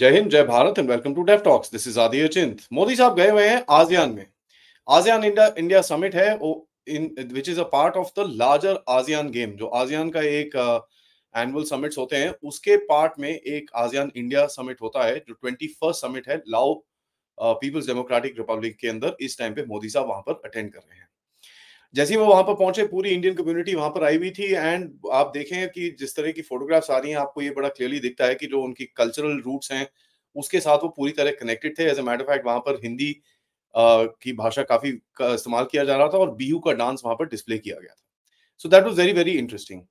जय हिंद जय Bharat and welcome to Def Talks this is आदि चिंत मोदी साहब गए हुए हैं आसियान में आसियान इंडिया इंडिया समिट है in which is a part of the larger ASEAN game जो आसियान का एक एनुअल uh, समिट्स होते हैं उसके पार्ट में एक आसियान इंडिया समिट होता है जो ट्वेंटी फर्स्ट समिट है लाओ पीपल्स डेमोक्रेटिक रिपब्लिक के अंदर इस टाइम पे मोदी साहब वहां पर अटेंड कर रहे हैं जैसे ही वो वहां पर पहुंचे पूरी इंडियन कम्युनिटी वहां पर आई हुई थी एंड आप देखें कि जिस तरह की फोटोग्राफ्स आ रही हैं आपको ये बड़ा क्लियरली दिखता है कि जो उनकी कल्चरल रूट्स हैं उसके साथ वो पूरी तरह कनेक्टेड थे एज ए मैटर फैक्ट वहां पर हिंदी आ, की भाषा काफी का इस्तेमाल किया जा रहा था और बिहू का डांस वहां पर डिस्प्ले किया गया था so that was very very interesting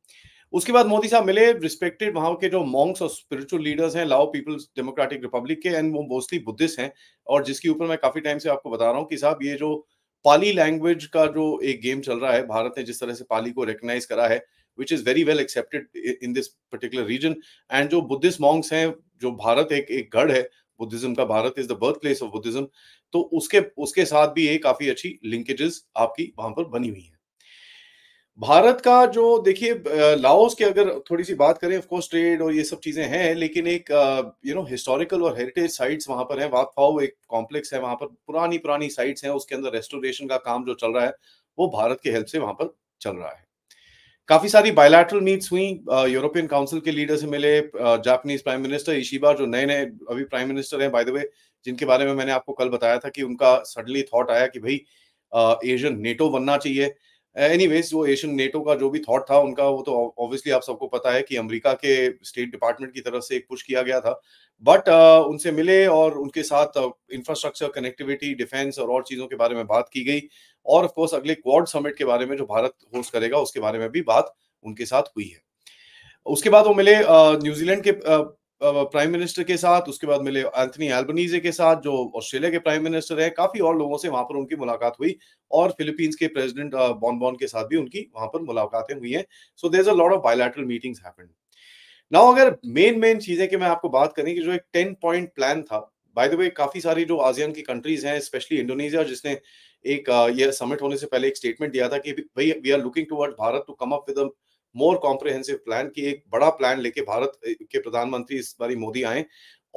उसके बाद मोदी साहब मिले रिस्पेक्टेड वहां के जो मॉन्ग्स और स्पिरिचुअल लीडर्स हैं लाओ पीपल्स डेमोक्रेटिक रिपब्लिक के एंड वो मोस्टली बुद्धिस्ट हैं और जिसके ऊपर मैं काफी टाइम से आपको बता रहा हूँ कि साहब ये जो पाली लैंग्वेज का जो एक गेम चल रहा है भारत ने जिस तरह से पाली को रिकग्नाइज करा है which is very well accepted in this particular region and जो बुद्धिस्ट मॉन्ग्स हैं जो भारत एक एक गढ़ है बुद्धिज्म का Bharat is the birth place of Buddhism तो उसके उसके साथ भी ये काफी अच्छी लिंकेजेस आपकी वहां पर बनी हुई है भारत का जो देखिए लाओस की अगर थोड़ी सी बात करें ऑफकोर्स ट्रेड और ये सब चीजें हैं लेकिन एक यू नो हिस्टोरिकल और हेरिटेज साइट्स वहां पर है वाकफाओ एक कॉम्प्लेक्स है वहां पर पुरानी पुरानी साइट्स हैं उसके अंदर रेस्टोरेशन का काम जो चल रहा है वो भारत के हेल्प से वहां पर चल रहा है काफी सारी बायोलैट्रल मीट्स हुई यूरोपियन काउंसिल के लीडर से मिले जापानीज प्राइम मिनिस्टर इशिबा जो नए नए अभी प्राइम मिनिस्टर हैं बाय द वे जिनके बारे में मैंने आपको कल बताया था कि उनका सडनली थॉट आया कि भाई एशियन नेटो बनना चाहिए एनीवेज uh, वो एशियन नेटो का जो भी थॉट था उनका वो तो ऑब्वियसली आप सबको पता है कि अमेरिका के स्टेट डिपार्टमेंट की तरफ से एक पुश किया गया था बट uh, उनसे मिले और उनके साथ इंफ्रास्ट्रक्चर कनेक्टिविटी डिफेंस और और चीज़ों के बारे में बात की गई और ऑफ कोर्स अगले क्वाड समिट के बारे में जो भारत होस्ट करेगा उसके बारे में भी बात उनके साथ हुई है उसके बाद वो मिले न्यूजीलैंड uh, के uh, प्राइम मिनिस्टर के साथ उसके बाद मिले एंथनी एल्बनीजे के साथ जो ऑस्ट्रेलिया के प्राइम मिनिस्टर है काफी और लोगों से वहां पर उनकी मुलाकात हुई और फिलीपींस के प्रेसिडेंट बॉनबॉन के साथ भी उनकी वहां पर मुलाकातें हुई हैं so there a lot of bilateral meetings happened now अगर मेन मेन चीजें कि मैं आपको बात करें कि जो एक टेन पॉइंट प्लान था बाय द वे काफी सारी जो आसियान की कंट्रीज हैं स्पेशली इंडोनेशिया जिसने एक ये समिट होने से पहले एक स्टेटमेंट दिया था कि भाई we are looking toward Bharat to come up with more comprehensive plan की एक बड़ा प्लान लेके भारत के प्रधानमंत्री इस बारी मोदी आए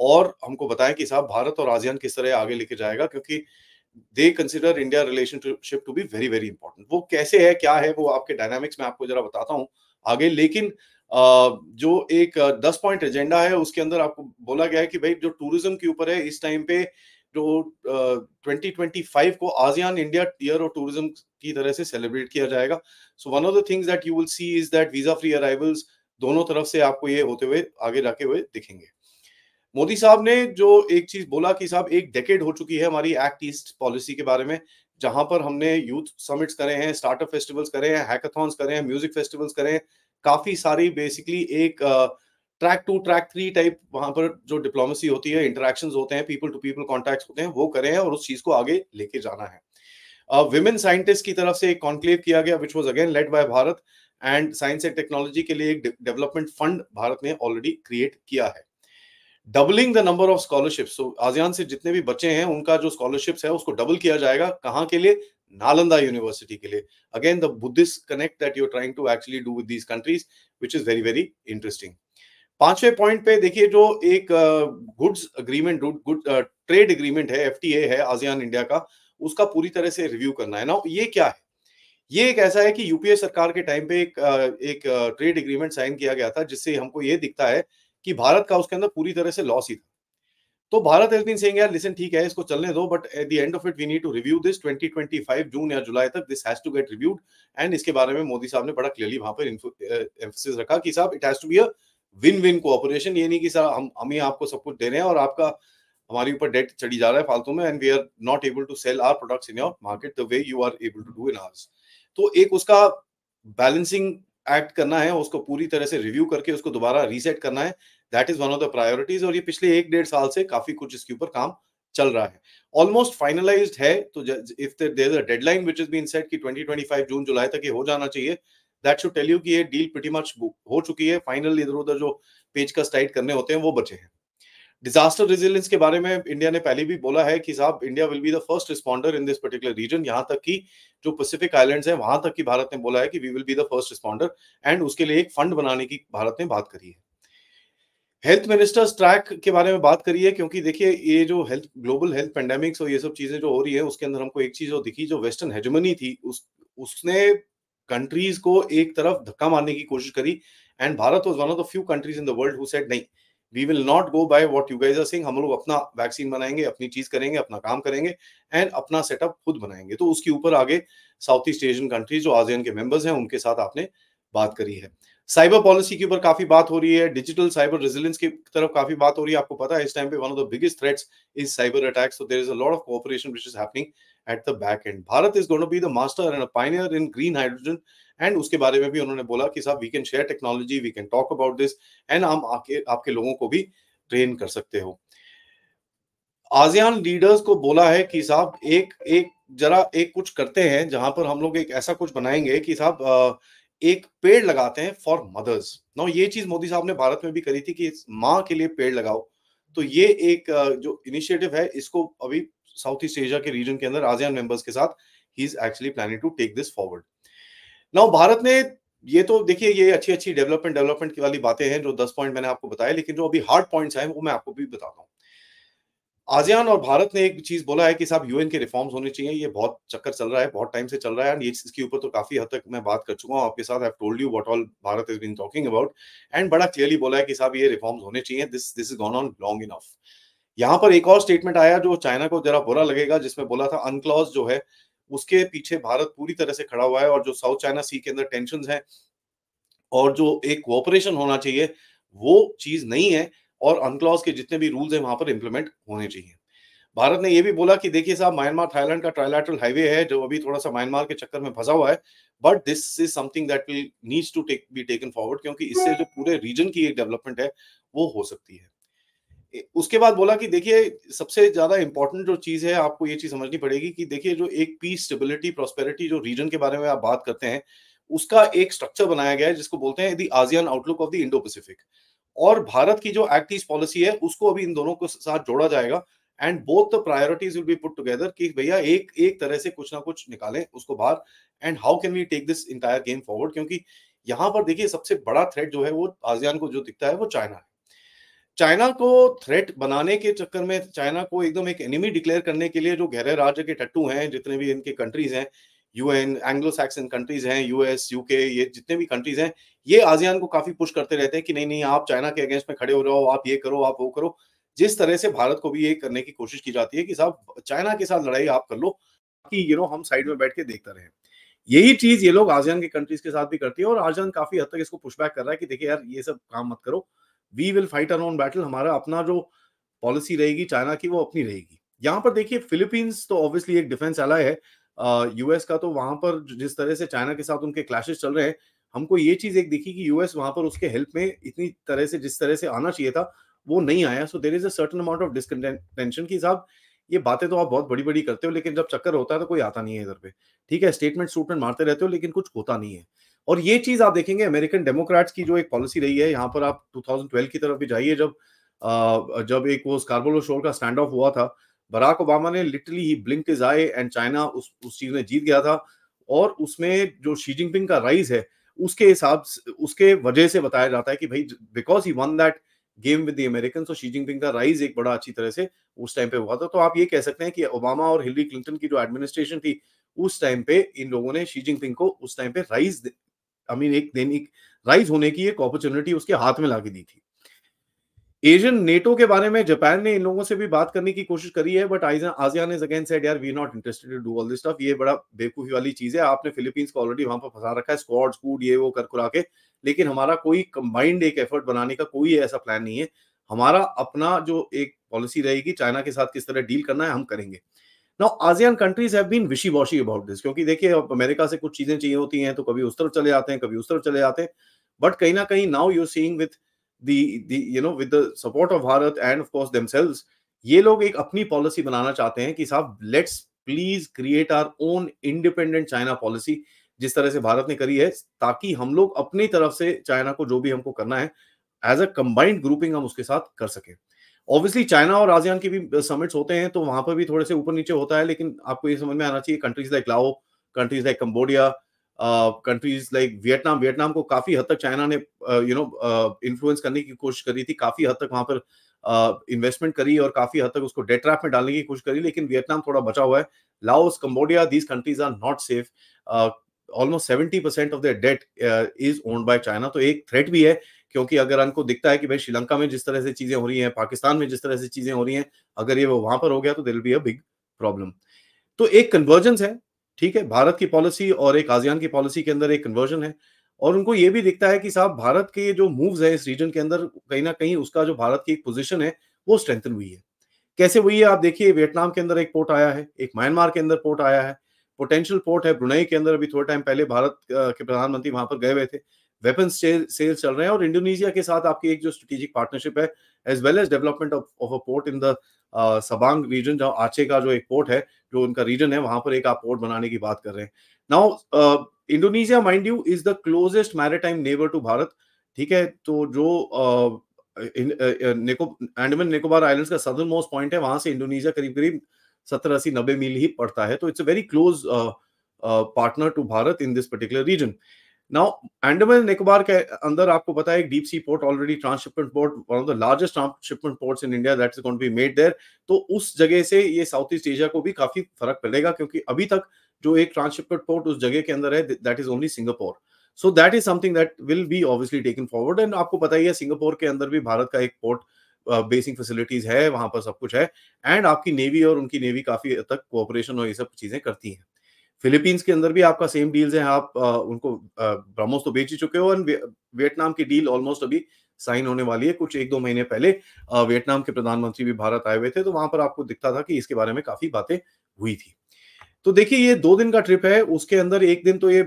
और हमको बताएं कि साहब भारत और आसियान किस तरह आगे लेके जाएगा क्योंकि they consider India relationship to be very very important वो कैसे है क्या है वो आपके डायनामिक्स में आपको जरा बताता हूँ आगे लेकिन जो एक दस पॉइंट एजेंडा है उसके अंदर आपको बोला गया है कि भाई जो टूरिज्म के ऊपर है इस टाइम पे जो ट्वेंटी ट्वेंटी फाइव को आसियान इंडिया ईयर और टूरिज्म की तरह से सेलिब्रेट किया जाएगा so one of the things that you will see is that visa free arrivals दोनों तरफ से आपको ये होते हुए आगे जाके हुए दिखेंगे मोदी साहब ने जो एक चीज बोला कि साहब एक डेकेड हो चुकी है हमारी एक्ट ईस्ट पॉलिसी के बारे में जहां पर हमने यूथ समिट्स करे हैं स्टार्टअप फेस्टिवल्स करे हैं हैकाथॉन्स करे हैं म्यूजिक फेस्टिवल्स करे हैं काफी सारी बेसिकली एक track two track three type वहां पर जो डिप्लोमेसी होती है इंटरेक्शन होते हैं पीपल टू पीपल कॉन्टेक्ट होते हैं वो करें हैं और उस चीज को आगे लेके जाना है विमेन साइंटिस्ट की तरफ से एक कॉन्क्लेव किया गया which was again led by Bharat and science and technology के लिए एक डेवलपमेंट फंड भारत ने ऑलरेडी क्रिएट किया है doubling the number of scholarship so ASEAN से जितने भी बच्चे हैं उनका जो स्कॉलरशिप्स है उसको डबल किया जाएगा कहाँ के लिए नालंदा यूनिवर्सिटी के लिए again the Buddhist connect that you trying to actually do with these countries which is very very interesting पांचवें पॉइंट पे देखिए जो एक goods agreement good trade agreement है ए है आजियान इंडिया का उसका पूरी तरह से रिव्यू करना है ना ये क्या है ये एक ऐसा है कि यूपीए सरकार के टाइम पे एक एक ट्रेड एग्रीमेंट साइन किया गया था जिससे हमको ये दिखता है कि भारत का उसके अंदर पूरी तरह से लॉस ही था तो भारत हैज बीन सेइंग यार लिसन ठीक है इसको चलने दो but at the end of it we need to review this 2025 जून या जुलाई तक this has to get reviewed and इसके बारे में मोदी साहब ने बड़ा क्लियरली वहां पर एम्फोसिस रखा कि साहब it has to be a win win cooperation ये नहीं कि सर हम हम ही आपको सब कुछ दे रहे हैं और आपका हमारे ऊपर डेट चढ़ी जा रहा है फालतू में and we are not able to sell our products in your market the way you are able to do in ours तो एक उसका बैलेंसिंग एक्ट करना है उसको पूरी तरह से रिव्यू करके उसको दोबारा रीसेट करना है that is one of the priorities और ये पिछले एक डेढ़ साल से काफी कुछ इसके ऊपर काम चल रहा है ऑलमोस्ट फाइनलाइज है तो if there is a deadline is been set twenty 2025 June जुलाई तक ये हो जाना चाहिए दैट शुड टेल यू कि ये डील प्रीटी मच हो चुकी है फाइनल इधर उधर जो पेज का स्टाइट करने होते हैं वो बचे हैं डिजास्टर रेजिलियंस के बारे में इंडिया ने पहले भी बोला है कि साहब India will be the first responder in this particular region यहाँ तक कि जो पैसिफिक आइलैंड्स हैं वहां तक कि भारत ने बोला है कि we will be the first responder and उसके लिए एक फंड बनाने की भारत ने बात करी है हेल्थ मिनिस्टर्स ट्रैक के बारे में बात करिए क्योंकि देखिए ये जो हेल्थ ग्लोबल हेल्थ पेंडेमिक्स और ये सब चीजें जो हो रही है उसके अंदर हमको एक चीज और दिखी जो वेस्टर्न हेजमनी थी उस उसने कंट्रीज को एक तरफ धक्का मारने की कोशिश करी and Bharat was one of the few countries in the world who said नहीं we will not go by what you guys are saying हम लोग अपना वैक्सीन बनाएंगे अपनी चीज करेंगे अपना काम करेंगे एंड अपना सेटअप खुद बनाएंगे तो उसके ऊपर आगे साउथ ईस्ट एशियन कंट्रीज जो आसियान के मेंबर्स हैं उनके साथ आपने बात करी है साइबर पॉलिसी के ऊपर काफी बात हो रही है डिजिटल साइबर रेजिलेंस की तरफ काफी बात हो रही है आपको पता है इस टाइम पे one of the biggest threats is cyber attacks so there is a lot of cooperation which is happening at the back end Bharat is going to be the master and a pioneer in green hydrogen and उसके बारे में भी उन्होंने बोला कि साहब we can share technology we can talk about this and हम आपके आपके लोगों को भी ट्रेन कर सकते हो आजियान लीडर्स को बोला है कि साहब एक एक जरा एक कुछ करते हैं जहां पर हम लोग एक ऐसा कुछ बनाएंगे कि साहब एक पेड़ लगाते हैं फॉर मदर्स नो ये चीज मोदी साहब ने भारत में भी करी थी कि माँ के लिए पेड़ लगाओ तो ये एक जो इनिशिएटिव है इसको अभी साउथ ईस्ट एशिया के रीजन के अंदर आजियान मेंबर्स के साथ ही is actually planning to take this forward now Bharat ने ये तो देखिए ये अच्छी अच्छी डेवलपमेंट डेवलपमेंट की वाली बातें हैं जो दस पॉइंट मैंने आपको बताया लेकिन जो अभी हार्ड पॉइंट्स हैं वो मैं आपको भी बताता हूँ आजियान और भारत ने एक चीज बोला है कि साहब यूएन के रिफॉर्म्स होने चाहिए ये बहुत चक्कर चल रहा है बहुत टाइम से चल रहा है ये इसके ऊपर तो काफी हद तक मैं बात कर चुका हूँ आपके साथ I told you what all Bharat is been talking about and बड़ा क्लियरली बोला है कि साहब ये रिफॉर्म्स होने चाहिए this this is gone on long enough यहाँ पर एक और स्टेटमेंट आया जो चाइना को जरा बुरा लगेगा जिसमें बोला था अनक्लॉज जो है उसके पीछे भारत पूरी तरह से खड़ा हुआ है और जो साउथ चाइना सी के अंदर टेंशन है और जो एक कोऑपरेशन होना चाहिए वो चीज नहीं है और अनक्लॉज के जितने भी रूल्स हैं वहां पर इंप्लीमेंट होने चाहिए भारत ने यह भी बोला कि देखिए साहब म्यांमार थाईलैंड का ट्राइलैटरल हाईवे है जो अभी थोड़ा सा म्यांमार के चक्कर में फंसा हुआ है but this is something that will needs to take be taken forward क्योंकि इससे जो पूरे रीजन की एक डेवलपमेंट है वो हो सकती है उसके बाद बोला कि देखिए सबसे ज्यादा इंपॉर्टेंट जो चीज है आपको ये चीज समझनी पड़ेगी कि देखिए जो एक पीस स्टेबिलिटी प्रोस्पेरिटी जो रीजन के बारे में आप बात करते हैं उसका एक स्ट्रक्चर बनाया गया है जिसको बोलते हैं the ASEAN outlook of the Indo Pacific और भारत की जो एक्ट ईस्ट पॉलिसी है उसको अभी इन दोनों के साथ जोड़ा जाएगा and both the priorities will be put together कि भैया एक एक तरह से कुछ ना कुछ निकालें उसको बाहर and how can we take this entire game forward क्योंकि यहां पर देखिए सबसे बड़ा थ्रेट जो है वो आसियान को जो दिखता है वो चाइना है चाइना को थ्रेट बनाने के चक्कर में चाइना को एकदम एक एनिमी डिक्लेयर करने के लिए जो गहरे राज्य के टट्टू हैं जितने भी इनके कंट्रीज हैं यूएन एंग्लो सैक्सन कंट्रीज हैं यूएस यूके ये जितने भी कंट्रीज हैं ये आसियान को काफी पुश करते रहते हैं कि नहीं नहीं आप चाइना के अगेंस्ट में खड़े हो जाओ आप ये करो आप वो करो जिस तरह से भारत को भी ये करने की कोशिश की जाती है कि साहब चाइना के साथ लड़ाई आप कर लो कि यू नो हम साइड में बैठ के देखते रहे यही चीज ये लोग आसियान के कंट्रीज के साथ भी करती है और आसियान काफी हद तक इसको पुशबैक कर रहा है कि देखिए यार ये सब काम मत करो we will fight our own battle हमारा अपना जो पॉलिसी रहेगी चाइना की वो अपनी रहेगी यहाँ पर देखिए फिलीपींस तो ऑब्वियसली एक डिफेंस एलाय है यूएस का तो वहां पर जिस तरह से चाइना के साथ उनके क्लैशेस चल रहे हैं हमको ये चीज एक दिखी कि यूएस वहां पर उसके हेल्प में इतनी तरह से जिस तरह से आना चाहिए था वो नहीं आया so there is certain amount of discontention की साहब ये बातें तो आप बहुत बड़ी बड़ी करते हो लेकिन जब चक्कर होता है तो कोई आता नहीं है इधर पे ठीक है स्टेटमेंट स्टूटमेंट मारते रहते हो लेकिन कुछ होता नहीं है और ये चीज आप देखेंगे अमेरिकन डेमोक्रेट्स की जो एक पॉलिसी रही है यहाँ पर आप 2012 की तरफ भी जाइए जब जब एक वो स्कारबोलो शोर का स्टैंड ऑफ हुआ था बराक ओबामा ने लिटरली ही blink his eye and China उस उस चीज में जीत गया था और उसमें जो शी जिनपिंग का राइज है उसके हिसाब उसके वजह से बताया जाता है कि भाई because he won that game with the American so Xi Jinping का राइज एक बड़ा अच्छी तरह से उस टाइम पे हुआ था तो आप ये कह सकते हैं कि ओबामा और हिलरी क्लिंटन की जो एडमिनिस्ट्रेशन थी उस टाइम पे इन लोगों ने शी जिनपिंग को उस टाइम पे राइज आई मीन एक देन एक राइज होने की एक अपॉर्चुनिटी उसके हाथ में ला के दी थी एशियन नेटो के बारे में जापान ने इन लोगों से भी बात करने की कोशिश करी है but ASEAN is again said यार we not interested to do all this stuff ये बड़ा बेवकूफी वाली चीज है आपने फिलीपींस को ऑलरेडी वहां पर फंसा रखा है स्क्वाड स्कूड ये वो कर कुरा के लेकिन हमारा कोई कंबाइंड एक एफर्ट बनाने का कोई ऐसा प्लान नहीं है हमारा अपना जो एक पॉलिसी रहेगी चाइना के साथ किस तरह डील करना है हम करेंगे now ASEAN countries have been wishy washy about this क्योंकि देखिए अमेरिका से कुछ चीजें चाहिए होती हैं तो कभी उस तरफ चले जाते हैं कभी उस तरफ चले जाते हैं बट कहीं ना कहीं now you seeing with the you know with the support of Bharat and of course themselves ये लोग एक अपनी पॉलिसी बनाना चाहते हैं कि साहब let's please create our own independent China policy जिस तरह से भारत ने करी है ताकि हम लोग अपनी तरफ से चाइना को जो भी हमको करना है एज अ कंबाइंड ग्रुपिंग हम उसके साथ कर सकें ऑब्वियसली चाइना और आसियान के भी समिट्स uh, होते हैं तो वहां पर भी थोड़े से ऊपर नीचे होता है लेकिन आपको ये समझ में आना चाहिए countries like Laos countries like Cambodia countries like Vietnam Vietnam को काफी हद तक चाइना ने यू नो इन्फ्लुएंस करने की कोशिश करी थी काफी हद तक वहां पर इन्वेस्टमेंट uh, करी और काफी हद तक उसको डेट ट्रैप में डालने की कोशिश करी लेकिन वियतनाम थोड़ा बचा हुआ है Laos Cambodia these countries are not safe almost seventy percent of the debt is owned by China तो एक थ्रेट भी है क्योंकि अगर उनको दिखता है कि भाई श्रीलंका में जिस तरह से चीजें हो रही हैं पाकिस्तान में जिस तरह से चीजें हो रही हैं अगर ये वो वहां पर हो गया तो दिल बी अ बिग प्रॉब्लम तो एक कन्वर्जेंस है ठीक है भारत की पॉलिसी और एक आसियान की पॉलिसी के अंदर एक कन्वर्जन है और उनको ये भी दिखता है कि साहब भारत के जो मूव्स है इस रीजन के अंदर कहीं ना कहीं उसका जो भारत की एक पोजिशन है वो स्ट्रेंथन हुई है कैसे हुई है आप देखिए वियतनाम के अंदर एक पोर्ट आया है एक म्यांमार के अंदर पोर्ट आया है पोटेंशियल पोर्ट है ब्रुनई के अंदर अभी थोड़े टाइम पहले भारत के प्रधानमंत्री वहां पर गए हुए थे वेपन सेल चल रहे हैं और इंडोनेशिया के साथ आपकी एक जो स्ट्रेटेजिक पार्टनरशिप है as well as development of a port in the Sabang region जहाँ आचे का जो एक पोर्ट है जो उनका रीजन है वहां पर एक आप पोर्ट बनाने की बात कर रहे हैं now uh, Indonesia mind you is the closest maritime neighbour to Bharat ठीक है तो जो एंडमन निकोबार आइलैंड्स का सदर मोस्ट पॉइंट है वहां से इंडोनेशिया करीब करीब सत्तर अस्सी नब्बे मील ही पड़ता है तो it's a very close partner to Bharat in this particular region now Andaman Nicobar के अंदर आपको पता है deep sea port already transshipment port one of the largest transshipment ports in India that is going to be made there तो उस जगह से ये साउथ ईस्ट एशिया को भी काफी फर्क पड़ेगा क्योंकि अभी तक जो एक ट्रांसशिपमेंट पोर्ट उस जगह के अंदर है that is only Singapore so that is something that will be obviously taken forward and आपको पता ही है सिंगापुर के अंदर भी भारत का एक पोर्ट बेसिक फैसिलिटीज है वहां पर सब कुछ है एंड आपकी नेवी और उनकी नेवी काफी तक कोऑपरेशन और ये सब चीजें करती हैं फिलीपींस के अंदर भी आपका सेम डील्स हैं आप आ, उनको ब्रह्मोस तो बेच ही चुके हो एंड वियतनाम की डील ऑलमोस्ट अभी साइन होने वाली है कुछ एक दो महीने पहले वियतनाम के प्रधानमंत्री भी भारत आए हुए थे तो वहां पर आपको दिखता था कि इसके बारे में काफी बातें हुई थी तो देखिए ये दो दिन का ट्रिप है उसके अंदर एक दिन तो ये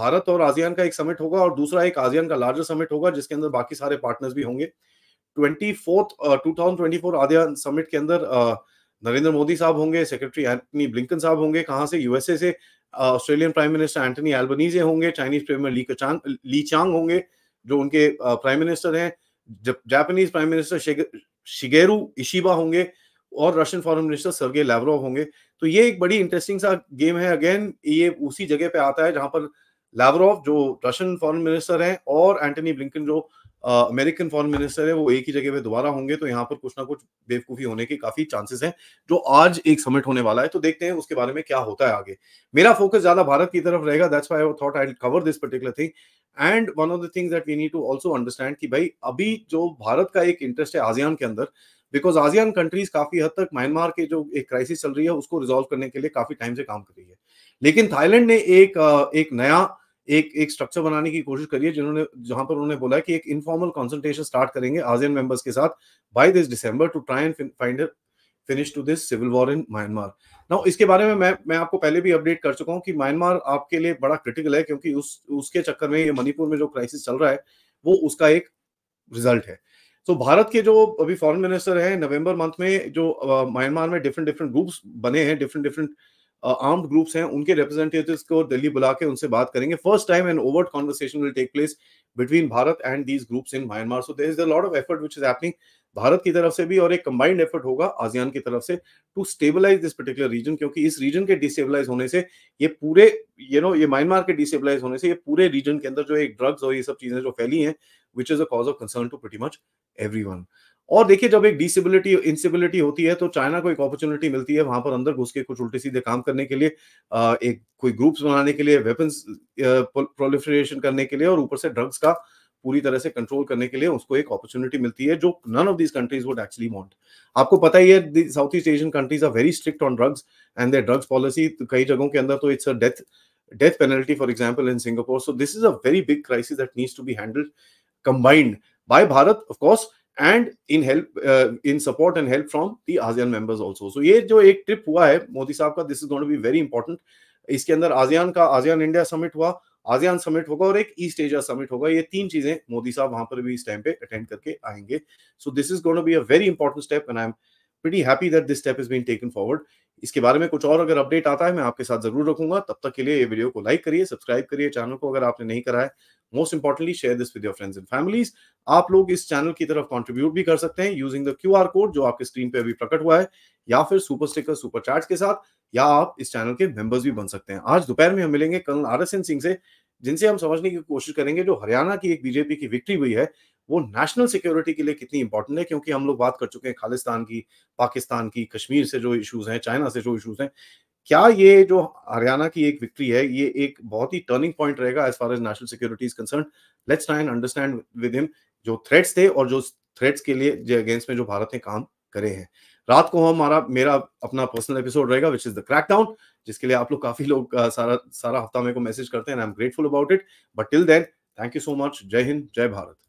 भारत और आसियान का एक समिट होगा और दूसरा एक आसियान का लार्जर समिट होगा जिसके अंदर बाकी सारे पार्टनर्स भी होंगे twenty fourth two thousand twenty four ASEAN summit के अंदर नरेंद्र मोदी साहब होंगे सेक्रेटरी एंटनी ब्लिंकन साहब होंगे कहाँ से यूएसए से Australian prime minister Antony Albanese होंगे चाइनीज प्रीमियर ली चांग ली चांग होंगे जो उनके प्राइम मिनिस्टर हैं Japanese prime minister Shigeru Ishiba होंगे और Russian foreign minister Sergei Lavrov होंगे तो ये एक बड़ी इंटरेस्टिंग सा गेम है अगेन ये उसी जगह पे आता है जहां पर लेवरोव जो रशियन फॉरेन मिनिस्टर हैं और एंटनी ब्लिंकन जो अमेरिकन फॉरेन मिनिस्टर है वो एक ही जगह पे दोबारा होंगे तो यहाँ पर कुछ ना कुछ बेवकूफी होने के काफी चांसेस हैं जो आज एक समिट होने वाला है तो देखते हैं उसके बारे में क्या होता है आगे मेरा फोकस ज्यादा भारत की तरफ रहेगा that's why I thought I cover this particular thing and one of the things that we need to also understand कि भाई अभी जो भारत का एक इंटरेस्ट है आसियान के अंदर बिकॉज आसियान कंट्रीज काफी हद तक म्यांमार के जो एक क्राइसिस चल रही है उसको रिजोल्व करने के लिए काफी टाइम से काम कर रही है लेकिन थाईलैंड ने एक एक नया एक एक स्ट्रक्चर बनाने की कोशिश करिए जिन्होंने जहां पर उन्होंने बोला कि एक इनफॉर्मल कंसल्टेशन स्टार्ट करेंगे आजियन मेंबर्स के साथ by this December to try and find finish to this civil war in Myanmar ना इसके बारे में मैं मैं आपको पहले भी अपडेट कर चुका हूँ कि म्यांमार आपके लिए बड़ा क्रिटिकल है क्योंकि उस उसके चक्कर में ये मणिपुर में जो क्राइसिस चल रहा है वो उसका एक रिजल्ट है तो so, भारत के जो अभी फॉरेन मिनिस्टर हैं नवंबर मंथ में जो म्यांमार में डिफरेंट डिफरेंट ग्रुप्स बने हैं डिफरेंट डिफरेंट आर्म्ड ग्रुप्स हैं उनके रिप्रेजेंटेटिव्स को दिल्ली बुला के उनसे बात करेंगे first time an overt conversation will take place between Bharat and these groups in Myanmar so there is a lot of effort which is happening Bharat की तरफ से भी और एक कंबाइंड एफर्ट होगा आसियान की तरफ से to stabilise this particular region क्योंकि इस रीजन के डिस्टेबलाइज होने से ये पूरे यू you नो know, ये म्यांमार के डिस्टेबलाइज होने से ये पूरे रीजन के अंदर जो एक ड्रग्स और ये सब चीजें जो फैली हैं which is a cause of concern to pretty much everyone और देखिए जब एक डिसेबिलिटी इंसिबिलिटी होती है तो चाइना को एक अपॉर्चुनिटी मिलती है वहां पर अंदर घुस के कुछ उल्टे सीधे काम करने के लिए एक कोई ग्रुप्स बनाने के लिए वेपन्स प्रोलिफरेशन करने के लिए और ऊपर से ड्रग्स का पूरी तरह से कंट्रोल करने के लिए उसको एक अपॉर्चुनिटी मिलती है जो none of these countries would actually want आपको पता ही है south east Asian countries are very strict on drugs and their drugs policy कई जगहों के अंदर तो it's a death death penalty for example in Singapore so this is a very big crisis that needs to be handled combined by Bharat of course and in help in support and help from the ASEAN members also so ये जो एक trip हुआ है मोदी साहब का this is going be very important इसके अंदर आजियान का आजियान इंडिया समिट हुआ आजियान समिट होगा और एक ईस्ट एशिया समिट होगा ये तीन चीजें मोदी साहब वहां पर भी इस टाइम पे अटेंड करके आएंगे so this is going be a very important step and I am pretty happy that this step has been taken forward. इसके बारे में कुछ और अगर अपडेट आता है मैं आपके साथ जरूर रखूंगा तब तक के लिए ये वीडियो को लाइक करिए सब्सक्राइब करिए चैनल को अगर आपने नहीं करा है most importantly share this with your friends and families आप लोग इस चैनल की तरफ कंट्रीब्यूट भी कर सकते हैं यूजिंग द क्यू कोड जो आपके स्क्रीन पे अभी प्रकट हुआ है या फिर सुपर स्टिकर सुपर चार्ज के साथ या आप इस चैनल के मेंबर्स भी बन सकते हैं आज दोपहर में हम मिलेंगे कर्नल आर सिंह से जिनसे हम समझने की कोशिश करेंगे जो हरियाणा की एक बीजेपी की विक्ट्री हुई है वो नेशनल सिक्योरिटी के लिए कितनी इंपॉर्टेंट है क्योंकि हम लोग बात कर चुके हैं खालिस्तान की पाकिस्तान की कश्मीर से जो इशूज हैं चाइना से जो इशूज हैं क्या ये जो हरियाणा की एक विक्ट्री है ये एक बहुत ही टर्निंग पॉइंट रहेगा as far as national security is concern let's try and understand with him जो थ्रेट्स थे और जो थ्रेट्स के लिए अगेंस्ट में जो भारत ने काम करे हैं रात को हमारा मेरा अपना पर्सनल एपिसोड रहेगा विच इज द क्रैकडाउन जिसके लिए आप लोग काफी लोग सारा सारा हफ्ता मेरे को मैसेज करते हैं I am grateful about it but till then thank you so much Jai Hind जय भारत